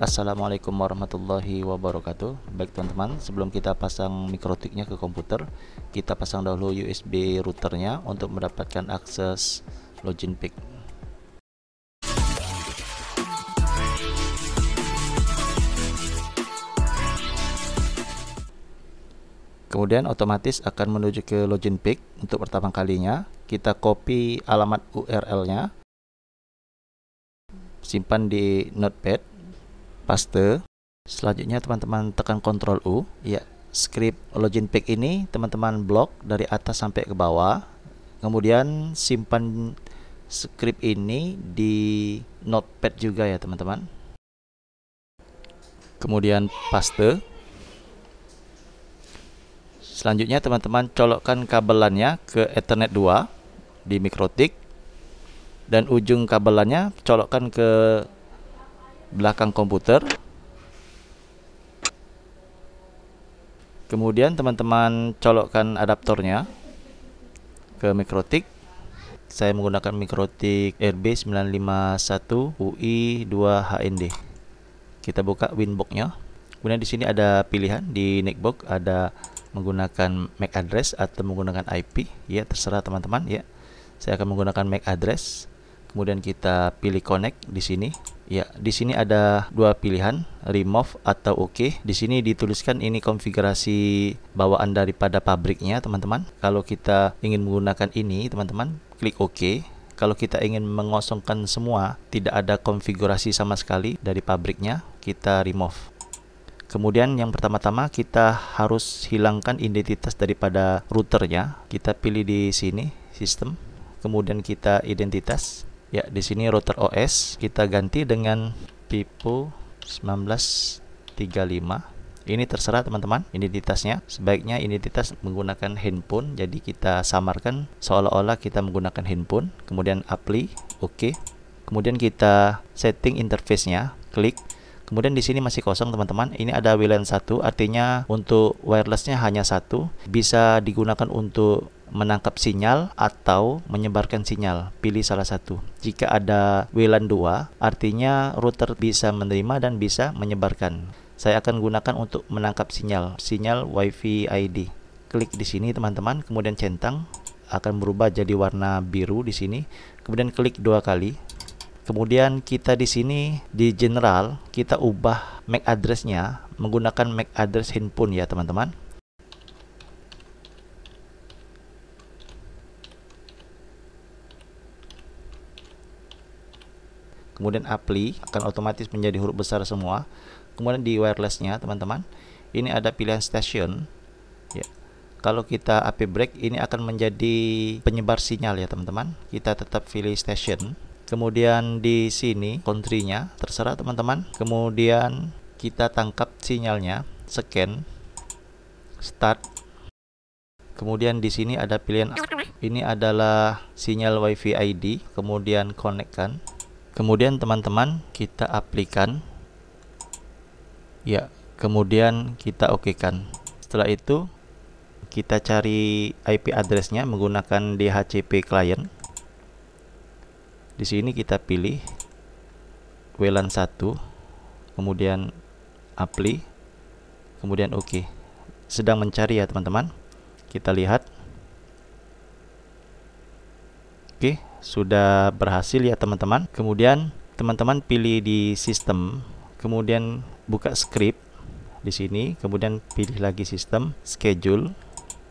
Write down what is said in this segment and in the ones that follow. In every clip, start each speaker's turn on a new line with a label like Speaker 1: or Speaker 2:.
Speaker 1: Assalamualaikum warahmatullahi wabarakatuh Baik teman-teman, sebelum kita pasang mikrotiknya ke komputer Kita pasang dahulu USB routernya untuk mendapatkan akses login pick Kemudian otomatis akan menuju ke login pick untuk pertama kalinya Kita copy alamat URL-nya Simpan di notepad paste. Selanjutnya teman-teman tekan Ctrl U. Ya, script login pack ini teman-teman blok dari atas sampai ke bawah. Kemudian simpan script ini di notepad juga ya teman-teman. Kemudian paste. Selanjutnya teman-teman colokkan kabelannya ke Ethernet 2 di mikrotik dan ujung kabelannya colokkan ke belakang komputer. Kemudian teman-teman colokkan adaptornya ke mikrotik. Saya menggunakan mikrotik RB951 UI2HND. Kita buka winboxnya. Kemudian di sini ada pilihan di netbook ada menggunakan MAC address atau menggunakan IP. Ya, terserah teman-teman ya. Saya akan menggunakan MAC address. Kemudian kita pilih connect di sini. Ya, di sini ada dua pilihan, remove atau OK. Di sini dituliskan ini konfigurasi bawaan daripada pabriknya, teman-teman. Kalau kita ingin menggunakan ini, teman-teman, klik OK. Kalau kita ingin mengosongkan semua, tidak ada konfigurasi sama sekali dari pabriknya, kita remove. Kemudian yang pertama-tama kita harus hilangkan identitas daripada routernya. Kita pilih di sini, sistem. Kemudian kita identitas Ya, di sini router OS kita ganti dengan Vivo 1935. Ini terserah teman-teman identitasnya. Sebaiknya identitas menggunakan handphone. Jadi kita samarkan seolah-olah kita menggunakan handphone. Kemudian apply, oke. Okay. Kemudian kita setting interface-nya, klik. Kemudian di sini masih kosong teman-teman. Ini ada WLAN 1 artinya untuk wirelessnya hanya satu. Bisa digunakan untuk menangkap sinyal atau menyebarkan sinyal. Pilih salah satu. Jika ada WLAN 2, artinya router bisa menerima dan bisa menyebarkan. Saya akan gunakan untuk menangkap sinyal, sinyal WiFi ID. Klik di sini teman-teman, kemudian centang akan berubah jadi warna biru di sini. Kemudian klik dua kali. Kemudian kita di sini di general kita ubah MAC addressnya menggunakan MAC address handphone ya teman-teman. kemudian apply akan otomatis menjadi huruf besar semua kemudian di wirelessnya teman-teman ini ada pilihan station ya kalau kita AP break ini akan menjadi penyebar sinyal ya teman-teman kita tetap pilih station kemudian di sini countrynya terserah teman-teman kemudian kita tangkap sinyalnya scan start kemudian di sini ada pilihan ini adalah sinyal wifi ID kemudian konekkan kemudian teman-teman kita aplikan ya kemudian kita oke kan setelah itu kita cari IP addressnya menggunakan DHCP client di sini kita pilih WLAN 1 kemudian apply kemudian oke OK. sedang mencari ya teman-teman kita lihat sudah berhasil ya teman-teman kemudian teman-teman pilih di sistem kemudian buka script di sini kemudian pilih lagi sistem schedule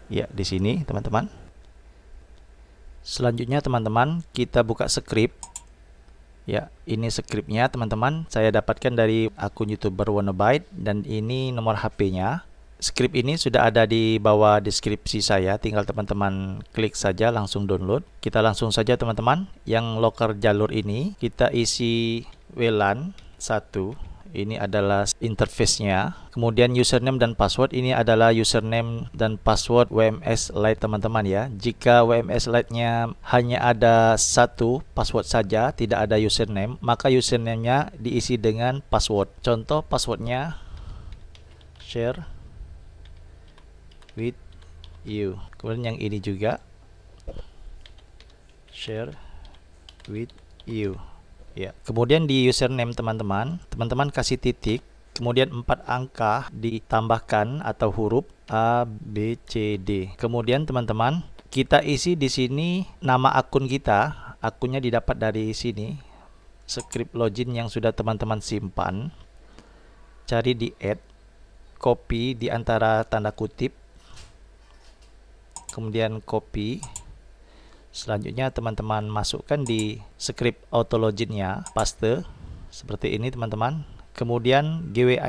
Speaker 1: ya di sini teman-teman selanjutnya teman-teman kita buka script ya ini scriptnya teman-teman saya dapatkan dari akun youtuber Wannabyte dan ini nomor HP-nya Script ini sudah ada di bawah deskripsi saya, tinggal teman-teman klik saja langsung download. Kita langsung saja teman-teman, yang locker jalur ini kita isi WLAN 1, ini adalah interface-nya. Kemudian username dan password, ini adalah username dan password WMS Lite teman-teman ya. Jika WMS Lite-nya hanya ada satu password saja, tidak ada username, maka username-nya diisi dengan password. Contoh passwordnya share with you kemudian yang ini juga share with you ya kemudian di username teman-teman teman-teman kasih titik kemudian empat angka ditambahkan atau huruf A B C D kemudian teman-teman kita isi di sini nama akun kita akunnya didapat dari sini script login yang sudah teman-teman simpan cari di add copy di antara tanda kutip kemudian copy selanjutnya teman-teman masukkan di script autologinnya paste seperti ini teman-teman kemudian gwid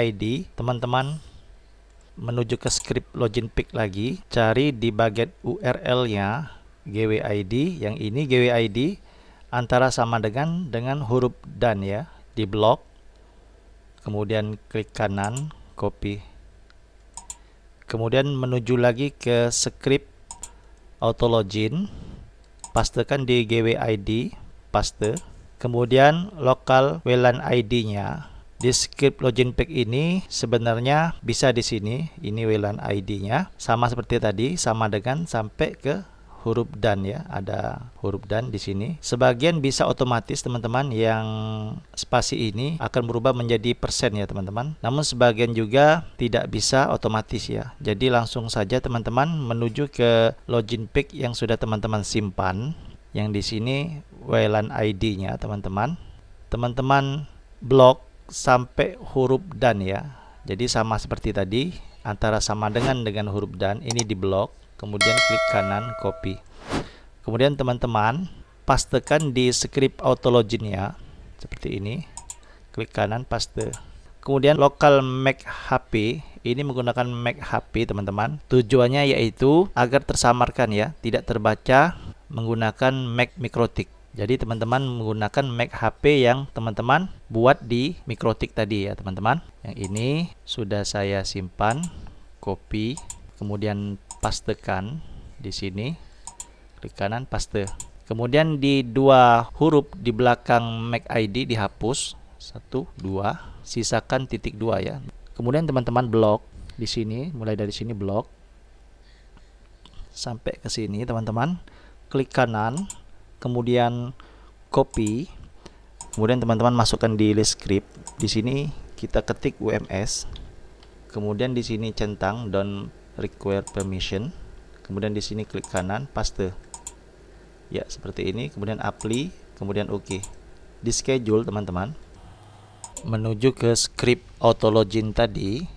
Speaker 1: teman-teman menuju ke script login pick lagi cari di bagian url nya gwid yang ini gwid antara sama dengan dengan huruf dan ya di blok kemudian klik kanan copy kemudian menuju lagi ke script auto login pastekan di GWID paste kemudian lokal WLAN ID-nya di script login pack ini sebenarnya bisa di sini ini WLAN ID-nya sama seperti tadi sama dengan sampai ke huruf dan ya, ada huruf dan di sini. Sebagian bisa otomatis teman-teman yang spasi ini akan berubah menjadi persen ya teman-teman. Namun sebagian juga tidak bisa otomatis ya. Jadi langsung saja teman-teman menuju ke login pick yang sudah teman-teman simpan yang di sini WLAN ID-nya teman-teman. Teman-teman blok sampai huruf dan ya. Jadi sama seperti tadi antara sama dengan dengan huruf dan ini di blok kemudian klik kanan copy kemudian teman-teman pastekan di script ya seperti ini klik kanan paste kemudian local Mac HP ini menggunakan Mac HP teman-teman tujuannya yaitu agar tersamarkan ya tidak terbaca menggunakan Mac Mikrotik jadi teman-teman menggunakan Mac HP yang teman-teman buat di Mikrotik tadi ya teman-teman yang ini sudah saya simpan copy kemudian pastekan di sini klik kanan paste kemudian di dua huruf di belakang Mac ID dihapus satu dua sisakan titik dua ya kemudian teman-teman blok di sini mulai dari sini blok sampai ke sini teman-teman klik kanan kemudian copy kemudian teman-teman masukkan di list script di sini kita ketik UMS kemudian di sini centang dan require permission kemudian di sini klik kanan paste ya seperti ini kemudian apply kemudian oke di schedule teman-teman menuju ke script auto login tadi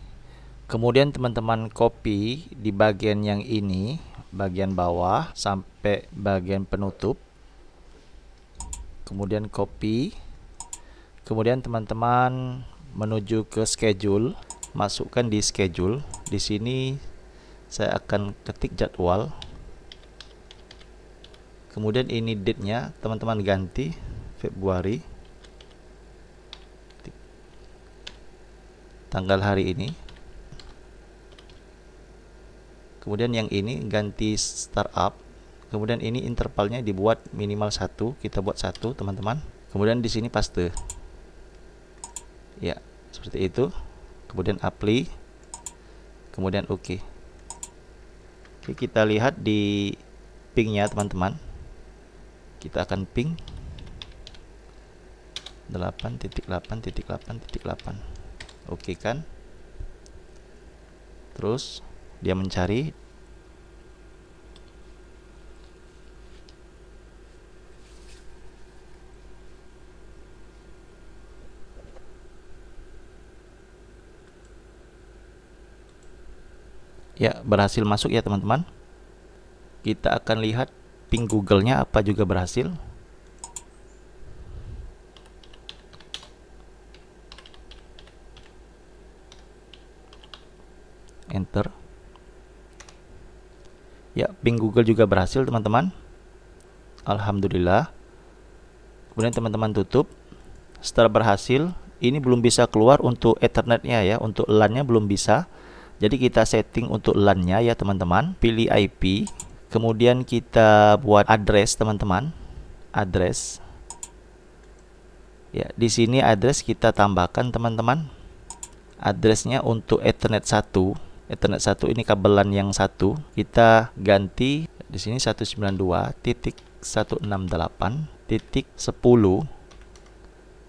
Speaker 1: kemudian teman-teman copy di bagian yang ini bagian bawah sampai bagian penutup kemudian copy kemudian teman-teman menuju ke schedule masukkan di schedule di sini saya akan ketik jadwal kemudian ini date-nya teman-teman ganti Februari tanggal hari ini kemudian yang ini ganti startup kemudian ini intervalnya dibuat minimal satu kita buat satu teman-teman kemudian di sini paste ya seperti itu kemudian apply kemudian oke okay. Oke, kita lihat di pingnya teman-teman. Kita akan ping 8.8.8.8. Oke kan? Terus dia mencari ya berhasil masuk ya teman-teman kita akan lihat ping google-nya apa juga berhasil enter ya ping google juga berhasil teman-teman Alhamdulillah kemudian teman-teman tutup setelah berhasil ini belum bisa keluar untuk ethernetnya ya untuk LAN-nya belum bisa jadi kita setting untuk LAN-nya ya teman-teman. Pilih IP, kemudian kita buat address teman-teman. Address. Ya, di sini address kita tambahkan teman-teman. Addressnya untuk Ethernet 1. Ethernet 1 ini kabel LAN yang satu. Kita ganti di sini 192.168.10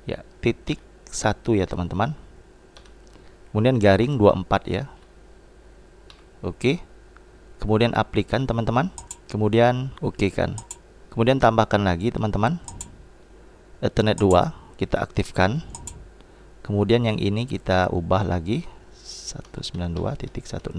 Speaker 1: ya titik satu ya teman-teman. Kemudian garing 24 ya Oke. Okay. Kemudian aplikan teman-teman. Kemudian oke okay kan. Kemudian tambahkan lagi teman-teman. Ethernet 2 kita aktifkan. Kemudian yang ini kita ubah lagi 192.168.20.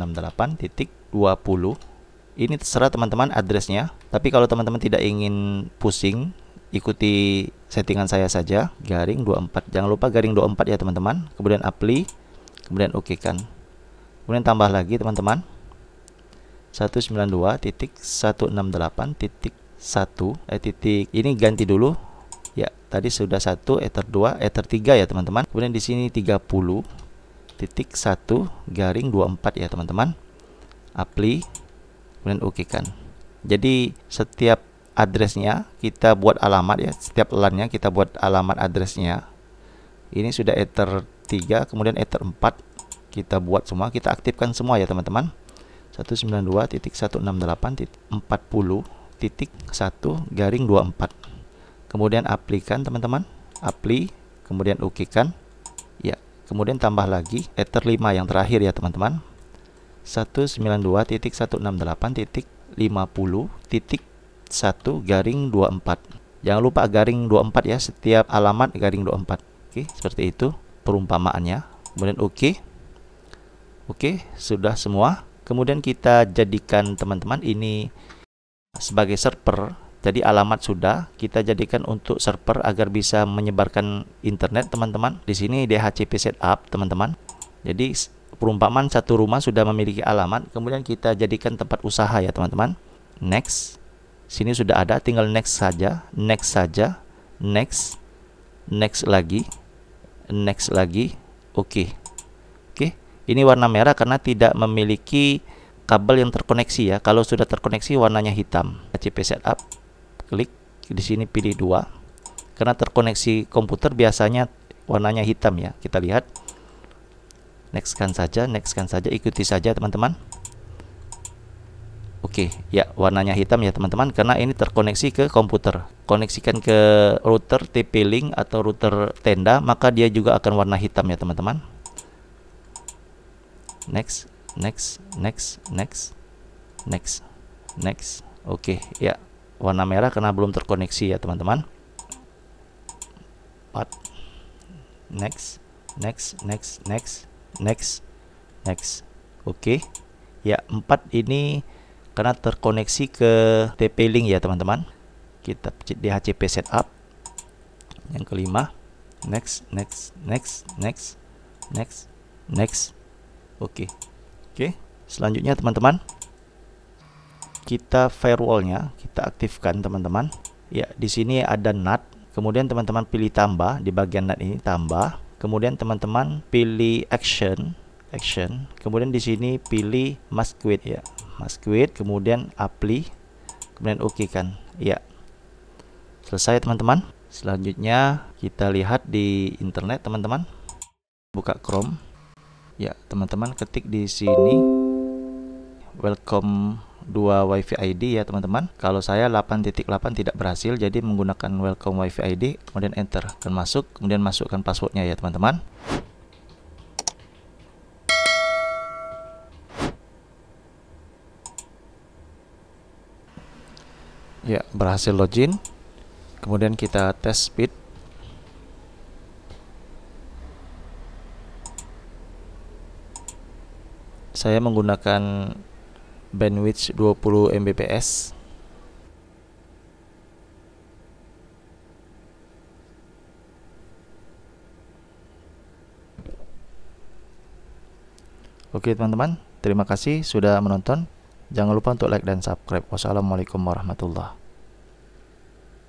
Speaker 1: Ini terserah teman-teman addressnya. Tapi kalau teman-teman tidak ingin pusing, ikuti settingan saya saja garing 24 jangan lupa garing 24 ya teman-teman kemudian apply kemudian oke okay kan kemudian tambah lagi teman-teman 192.168.1 eh titik ini ganti dulu ya tadi sudah 1 ether 2 ether 3 ya teman-teman kemudian di sini 30 titik 1 garing 24 ya teman-teman apply kemudian oke okay kan jadi setiap addressnya kita buat alamat ya setiap LAN-nya kita buat alamat addressnya ini sudah ether 3 kemudian ether 4 kita buat semua kita aktifkan semua ya teman-teman 192.168.40.1 garing 24 kemudian aplikan teman-teman apply kemudian ukikan ya kemudian tambah lagi ether 5 yang terakhir ya teman-teman 192.168.50.1 garing 24 jangan lupa garing 24 ya setiap alamat garing 24 oke seperti itu perumpamaannya kemudian oke okay. oke okay, sudah semua kemudian kita jadikan teman-teman ini sebagai server jadi alamat sudah kita jadikan untuk server agar bisa menyebarkan internet teman-teman di sini DHCP setup teman-teman jadi perumpamaan satu rumah sudah memiliki alamat kemudian kita jadikan tempat usaha ya teman-teman next sini sudah ada tinggal next saja next saja next next lagi next lagi oke okay. Ini warna merah karena tidak memiliki kabel yang terkoneksi ya. Kalau sudah terkoneksi warnanya hitam. CP setup, klik di sini pilih dua. Karena terkoneksi komputer biasanya warnanya hitam ya. Kita lihat. Nextkan saja, nextkan saja, ikuti saja teman-teman. Oke, ya warnanya hitam ya teman-teman karena ini terkoneksi ke komputer. Koneksikan ke router TP-Link atau router tenda, maka dia juga akan warna hitam ya teman-teman next next next next next next oke okay, ya warna merah karena belum terkoneksi ya teman-teman empat next next next next next next oke okay. ya empat ini karena terkoneksi ke TP-Link ya teman-teman kita pencet DHCP setup yang kelima next next next next next next Oke. Oke, selanjutnya teman-teman kita firewallnya kita aktifkan teman-teman. Ya, di sini ada NAT. Kemudian teman-teman pilih tambah di bagian NAT ini tambah. Kemudian teman-teman pilih action, action. Kemudian di sini pilih mask quit ya, mask Kemudian apply. Kemudian oke okay kan. Ya. Selesai teman-teman. Selanjutnya kita lihat di internet teman-teman. Buka Chrome ya teman-teman ketik di sini welcome 2 wifi ID ya teman-teman kalau saya 8.8 tidak berhasil jadi menggunakan welcome wifi ID kemudian enter dan masuk kemudian masukkan passwordnya ya teman-teman ya berhasil login kemudian kita tes speed saya menggunakan bandwidth 20 Mbps Oke teman-teman, terima kasih sudah menonton. Jangan lupa untuk like dan subscribe. Wassalamualaikum warahmatullahi